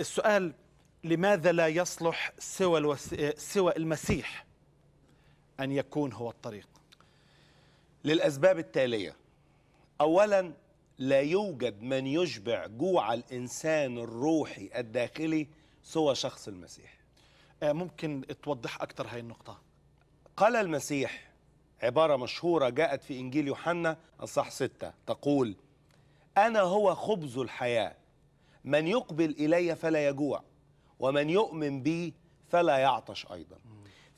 السؤال لماذا لا يصلح سوى, الوس... سوى المسيح أن يكون هو الطريق للأسباب التالية أولا لا يوجد من يشبع جوع الإنسان الروحي الداخلي سوى شخص المسيح آه، ممكن توضح أكثر هاي النقطة قال المسيح عبارة مشهورة جاءت في إنجيل يوحنا الصح ستة تقول أنا هو خبز الحياة من يقبل إلي فلا يجوع ومن يؤمن بي فلا يعطش أيضا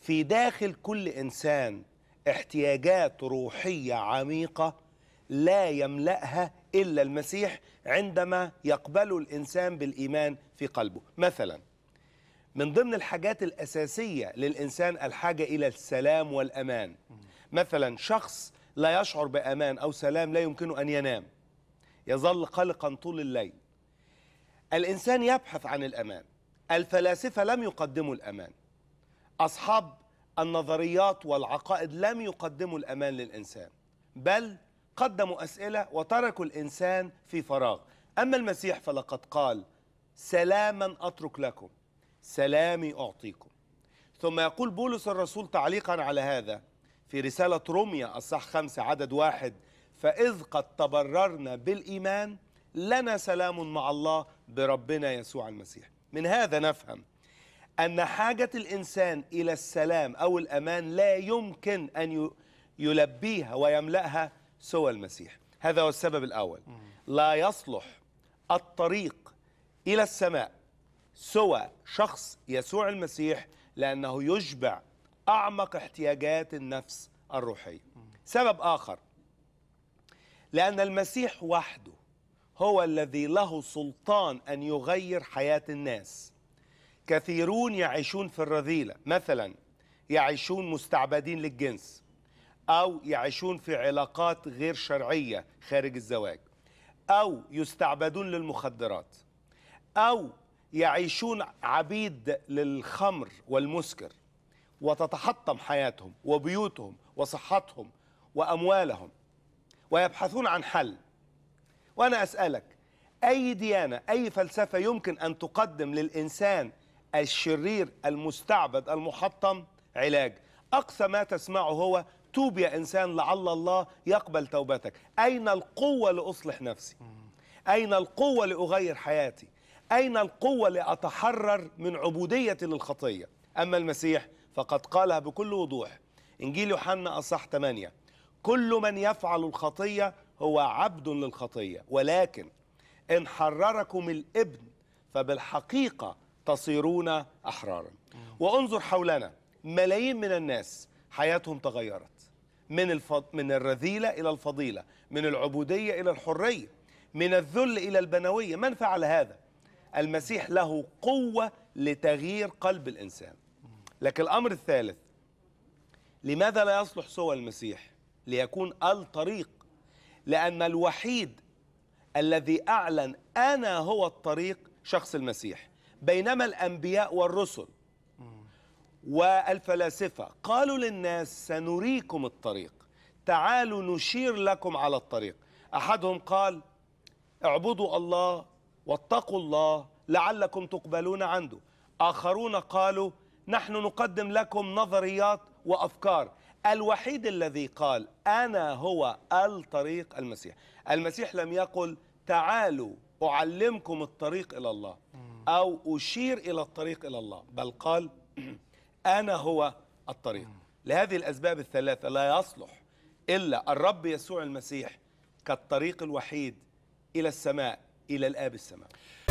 في داخل كل إنسان احتياجات روحية عميقة لا يملأها إلا المسيح عندما يقبل الإنسان بالإيمان في قلبه مثلا من ضمن الحاجات الأساسية للإنسان الحاجة إلى السلام والأمان مثلا شخص لا يشعر بأمان أو سلام لا يمكنه أن ينام يظل قلقا طول الليل الإنسان يبحث عن الأمان الفلاسفة لم يقدموا الأمان أصحاب النظريات والعقائد لم يقدموا الأمان للإنسان بل قدموا أسئلة وتركوا الإنسان في فراغ أما المسيح فلقد قال سلاما أترك لكم سلامي أعطيكم ثم يقول بولس الرسول تعليقا على هذا في رسالة روميا الصح خمسة عدد واحد فإذ قد تبررنا بالإيمان لنا سلام مع الله بربنا يسوع المسيح من هذا نفهم أن حاجة الإنسان إلى السلام أو الأمان لا يمكن أن يلبيها ويملأها سوى المسيح هذا هو السبب الأول لا يصلح الطريق إلى السماء سوى شخص يسوع المسيح لأنه يشبع أعمق احتياجات النفس الروحية سبب آخر لأن المسيح وحده هو الذي له سلطان أن يغير حياة الناس كثيرون يعيشون في الرذيلة مثلا يعيشون مستعبدين للجنس أو يعيشون في علاقات غير شرعية خارج الزواج أو يستعبدون للمخدرات أو يعيشون عبيد للخمر والمسكر وتتحطم حياتهم وبيوتهم وصحتهم وأموالهم ويبحثون عن حل وأنا أسألك أي ديانة أي فلسفة يمكن أن تقدم للإنسان الشرير المستعبد المحطم علاج أقصى ما تسمعه هو توب يا إنسان لعل الله يقبل توبتك أين القوة لأصلح نفسي أين القوة لأغير حياتي أين القوة لأتحرر من عبوديتي للخطية أما المسيح فقد قالها بكل وضوح إنجيل يوحنا أصح 8 كل من يفعل الخطية هو عبد للخطية ولكن إن حرركم الابن فبالحقيقة تصيرون أحرارا وانظر حولنا ملايين من الناس حياتهم تغيرت من الفض... من الرذيلة إلى الفضيلة من العبودية إلى الحرية من الذل إلى البنوية من فعل هذا؟ المسيح له قوة لتغيير قلب الإنسان لكن الأمر الثالث لماذا لا يصلح سوى المسيح ليكون الطريق لأن الوحيد الذي أعلن أنا هو الطريق شخص المسيح بينما الأنبياء والرسل والفلاسفة قالوا للناس سنريكم الطريق تعالوا نشير لكم على الطريق أحدهم قال اعبدوا الله واتقوا الله لعلكم تقبلون عنده آخرون قالوا نحن نقدم لكم نظريات وأفكار الوحيد الذي قال أنا هو الطريق المسيح المسيح لم يقل تعالوا أعلمكم الطريق إلى الله أو أشير إلى الطريق إلى الله بل قال أنا هو الطريق لهذه الأسباب الثلاثة لا يصلح إلا الرب يسوع المسيح كالطريق الوحيد إلى السماء إلى الآب السماوي